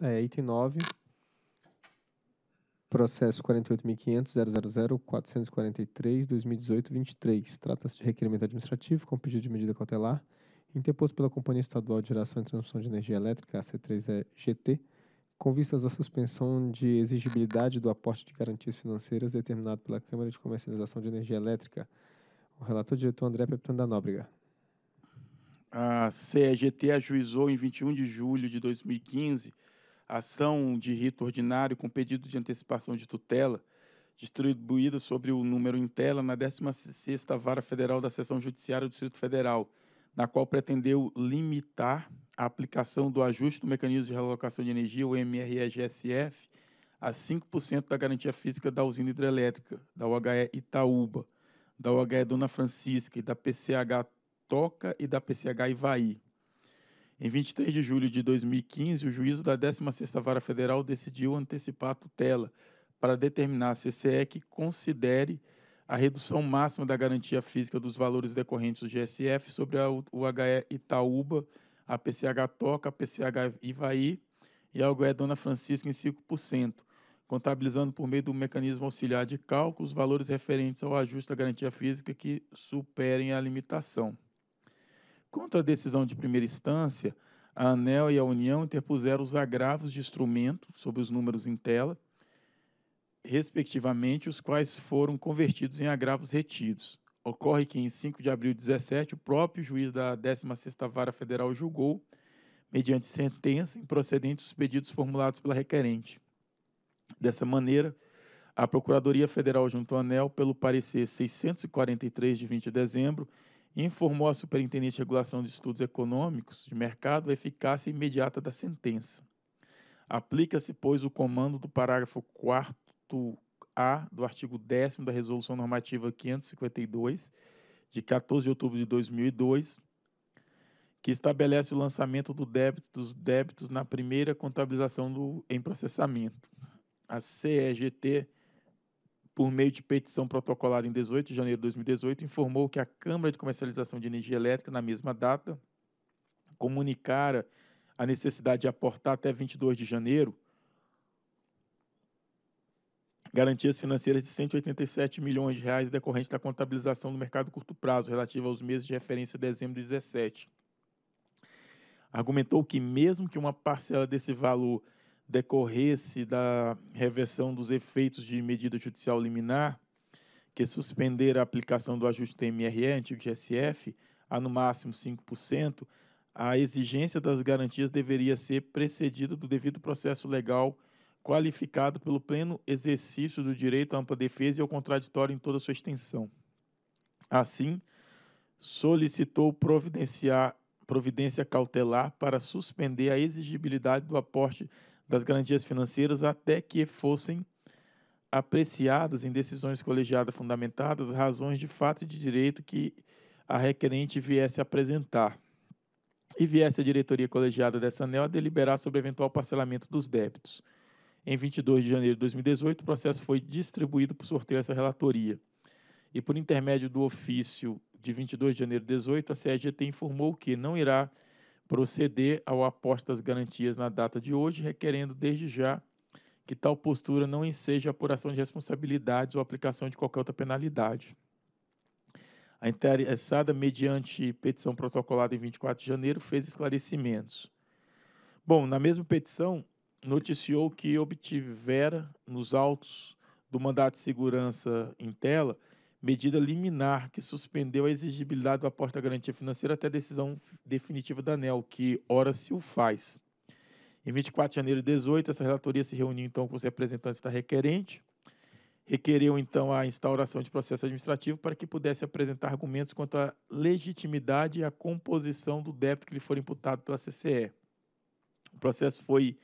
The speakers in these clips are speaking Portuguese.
é, item 9, processo 48.500.000.443.2018.23. Trata-se de requerimento administrativo com pedido de medida cautelar interposto pela Companhia Estadual de Geração e Transmissão de Energia Elétrica, c 3 egt com vistas à suspensão de exigibilidade do aporte de garantias financeiras determinado pela Câmara de Comercialização de Energia Elétrica. O relator diretor André Pepitano da Nóbrega a CEGT ajuizou em 21 de julho de 2015 ação de rito ordinário com pedido de antecipação de tutela distribuída sobre o número em tela na 16ª Vara Federal da Seção Judiciária do Distrito Federal, na qual pretendeu limitar a aplicação do ajuste do mecanismo de realocação de energia, o MRE-GSF, a 5% da garantia física da usina hidrelétrica, da UHE Itaúba, da UHE Dona Francisca e da PCH Toca e da PCH Ivaí. Em 23 de julho de 2015, o juízo da 16ª Vara Federal decidiu antecipar a tutela para determinar a CCE que considere a redução máxima da garantia física dos valores decorrentes do GSF sobre a UHE Itaúba, a PCH Toca, a PCH Ivaí e a UHE é Dona Francisca em 5%, contabilizando por meio do mecanismo auxiliar de cálculo os valores referentes ao ajuste da garantia física que superem a limitação. Contra a decisão de primeira instância, a ANEL e a União interpuseram os agravos de instrumento sobre os números em tela, respectivamente, os quais foram convertidos em agravos retidos. Ocorre que, em 5 de abril de 2017, o próprio juiz da 16ª Vara Federal julgou, mediante sentença, improcedentes os pedidos formulados pela requerente. Dessa maneira, a Procuradoria Federal junto à ANEL, pelo parecer 643 de 20 de dezembro, informou à Superintendente de Regulação de Estudos Econômicos de Mercado a eficácia imediata da sentença. Aplica-se, pois, o comando do parágrafo 4A do artigo 10 da Resolução Normativa 552, de 14 de outubro de 2002, que estabelece o lançamento do débito, dos débitos na primeira contabilização do, em processamento. A CEGT por meio de petição protocolada em 18 de janeiro de 2018, informou que a Câmara de Comercialização de Energia Elétrica, na mesma data, comunicara a necessidade de aportar até 22 de janeiro garantias financeiras de 187 milhões de reais decorrentes da contabilização do mercado curto prazo, relativa aos meses de referência de dezembro de 17. Argumentou que mesmo que uma parcela desse valor decorresse da reversão dos efeitos de medida judicial liminar, que suspender a aplicação do ajuste TMRE, antigo GSF, a no máximo 5%, a exigência das garantias deveria ser precedida do devido processo legal qualificado pelo pleno exercício do direito à ampla defesa e ao contraditório em toda sua extensão. Assim, solicitou providenciar providência cautelar para suspender a exigibilidade do aporte das garantias financeiras até que fossem apreciadas em decisões colegiadas fundamentadas razões de fato e de direito que a requerente viesse apresentar e viesse a diretoria colegiada dessa ANEL a deliberar sobre eventual parcelamento dos débitos. Em 22 de janeiro de 2018, o processo foi distribuído por sorteio a essa relatoria. E por intermédio do ofício de 22 de janeiro de 2018 a CEGT informou que não irá proceder ao aporte das garantias na data de hoje, requerendo desde já que tal postura não enseja apuração de responsabilidades ou aplicação de qualquer outra penalidade. A interessada, mediante petição protocolada em 24 de janeiro, fez esclarecimentos. Bom, na mesma petição, noticiou que obtivera nos autos do mandato de segurança em tela medida liminar que suspendeu a exigibilidade do aporte à garantia financeira até a decisão definitiva da ANEL, que ora se o faz. Em 24 de janeiro de 2018, essa relatoria se reuniu então com os representantes da requerente, requereu então a instauração de processo administrativo para que pudesse apresentar argumentos quanto à legitimidade e à composição do débito que lhe for imputado pela CCE. O processo foi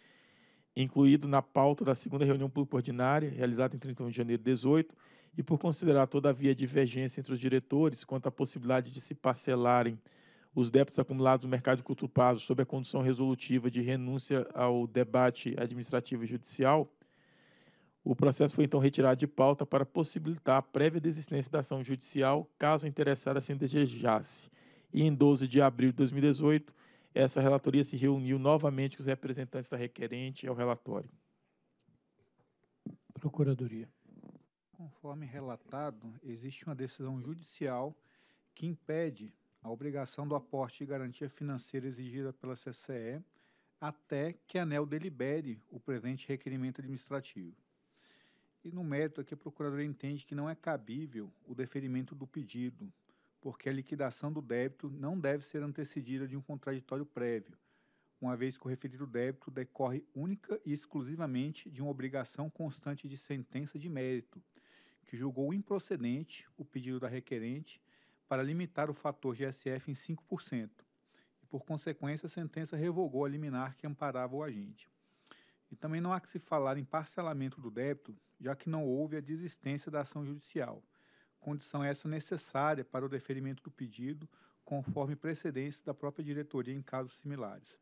incluído na pauta da segunda reunião pública ordinária, realizada em 31 de janeiro de 2018, e por considerar todavia divergência entre os diretores quanto à possibilidade de se parcelarem os débitos acumulados no mercado de curto prazo sob a condição resolutiva de renúncia ao debate administrativo e judicial, o processo foi então retirado de pauta para possibilitar a prévia desistência da ação judicial, caso o interessado assim desejasse. E em 12 de abril de 2018, essa relatoria se reuniu novamente com os representantes da requerente ao relatório. Procuradoria. Conforme relatado, existe uma decisão judicial que impede a obrigação do aporte de garantia financeira exigida pela CCE até que a ANEL delibere o presente requerimento administrativo. E no mérito aqui, a procuradora entende que não é cabível o deferimento do pedido, porque a liquidação do débito não deve ser antecedida de um contraditório prévio, uma vez que o referido débito decorre única e exclusivamente de uma obrigação constante de sentença de mérito, que julgou improcedente o pedido da requerente para limitar o fator GSF em 5%, e por consequência a sentença revogou a liminar que amparava o agente. E também não há que se falar em parcelamento do débito, já que não houve a desistência da ação judicial, condição essa necessária para o deferimento do pedido, conforme precedentes da própria diretoria em casos similares.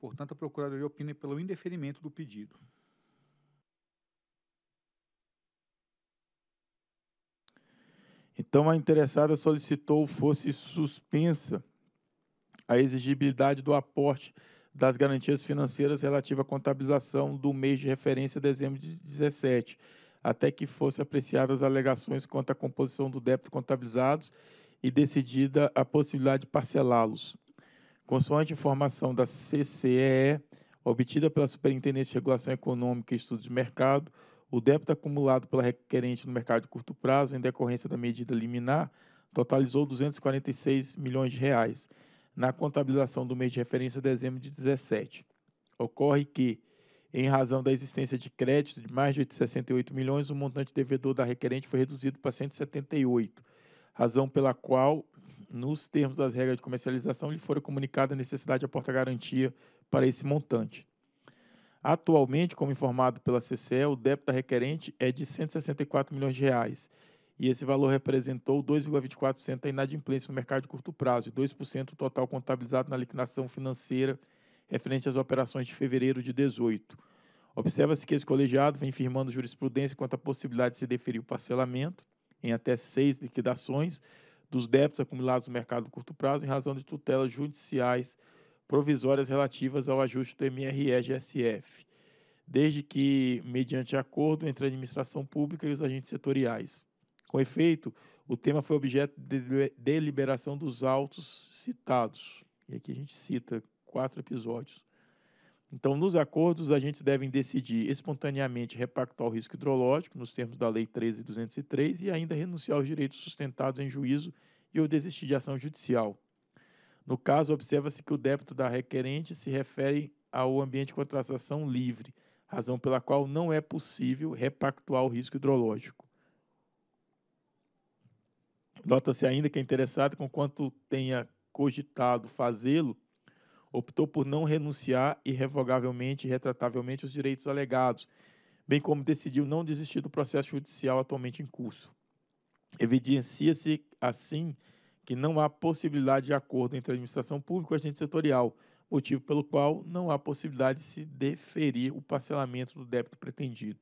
Portanto, a Procuradoria opina pelo indeferimento do pedido. Então a interessada solicitou fosse suspensa a exigibilidade do aporte das garantias financeiras relativa à contabilização do mês de referência dezembro de 17, até que fossem apreciadas alegações quanto à composição do débito contabilizados e decidida a possibilidade de parcelá-los. Consoante informação da CCEE, obtida pela Superintendência de Regulação Econômica e Estudos de Mercado, o débito acumulado pela requerente no mercado de curto prazo, em decorrência da medida liminar, totalizou 246 milhões de reais na contabilização do mês de referência dezembro de 17. Ocorre que, em razão da existência de crédito de mais de 868 milhões, o montante devedor da requerente foi reduzido para 178, razão pela qual, nos termos das regras de comercialização, lhe fora comunicada a necessidade de aporta garantia para esse montante. Atualmente, como informado pela CCE, o débito requerente é de 164 milhões de reais. E esse valor representou 2,24% da inadimplência no mercado de curto prazo e 2% do total contabilizado na liquidação financeira referente às operações de fevereiro de 2018. Observa-se que esse colegiado vem firmando jurisprudência quanto à possibilidade de se deferir o parcelamento em até seis liquidações dos débitos acumulados no mercado de curto prazo em razão de tutelas judiciais provisórias relativas ao ajuste do MRE-GSF, desde que mediante acordo entre a administração pública e os agentes setoriais. Com efeito, o tema foi objeto de deliberação dos autos citados. E aqui a gente cita quatro episódios. Então, nos acordos, os agentes devem decidir espontaneamente repactuar o risco hidrológico, nos termos da Lei 13.203, e ainda renunciar aos direitos sustentados em juízo e ou desistir de ação judicial. No caso, observa-se que o débito da requerente se refere ao ambiente de contratação livre, razão pela qual não é possível repactuar o risco hidrológico. Nota-se ainda que é interessado, conquanto tenha cogitado fazê-lo, optou por não renunciar irrevogavelmente e retratavelmente os direitos alegados, bem como decidiu não desistir do processo judicial atualmente em curso. Evidencia-se, assim, que não há possibilidade de acordo entre a administração pública e o agente setorial, motivo pelo qual não há possibilidade de se deferir o parcelamento do débito pretendido.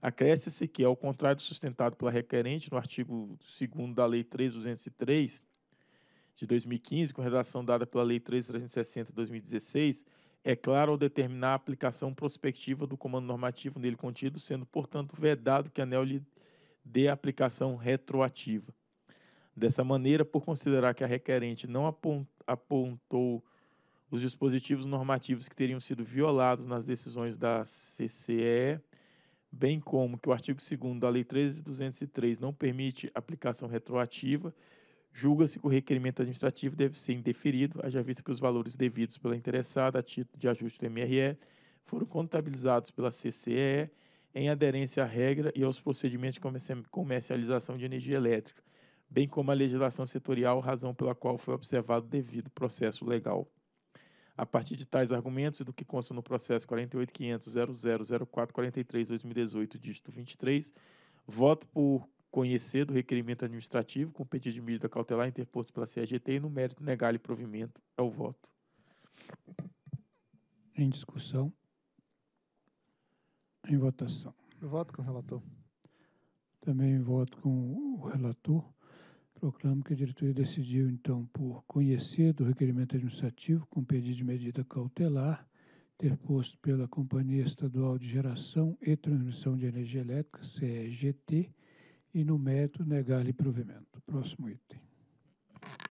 Acresce-se que, ao contrário sustentado pela requerente no artigo 2 da Lei 3.203 de 2015, com redação dada pela Lei 3.360 de 2016, é claro ao determinar a aplicação prospectiva do comando normativo nele contido, sendo, portanto, vedado que a ANEL lhe dê aplicação retroativa. Dessa maneira, por considerar que a requerente não apontou os dispositivos normativos que teriam sido violados nas decisões da CCE, bem como que o artigo 2 da Lei 13.203 não permite aplicação retroativa, julga-se que o requerimento administrativo deve ser indeferido, haja visto que os valores devidos pela interessada a título de ajuste do MRE foram contabilizados pela CCE em aderência à regra e aos procedimentos de comercialização de energia elétrica, bem como a legislação setorial, razão pela qual foi observado devido processo legal. A partir de tais argumentos e do que consta no processo 48.500.000443-2018, dígito 23, voto por conhecer do requerimento administrativo com pedido de medida cautelar interposto pela CGT e no mérito negar-lhe provimento é o voto. Em discussão. Em votação. Eu voto com o relator. Também voto com o relator. Proclamo que a diretoria decidiu, então, por conhecer do requerimento administrativo com pedido de medida cautelar posto pela Companhia Estadual de Geração e Transmissão de Energia Elétrica, CEGT, e no mérito negar-lhe provimento. Próximo item.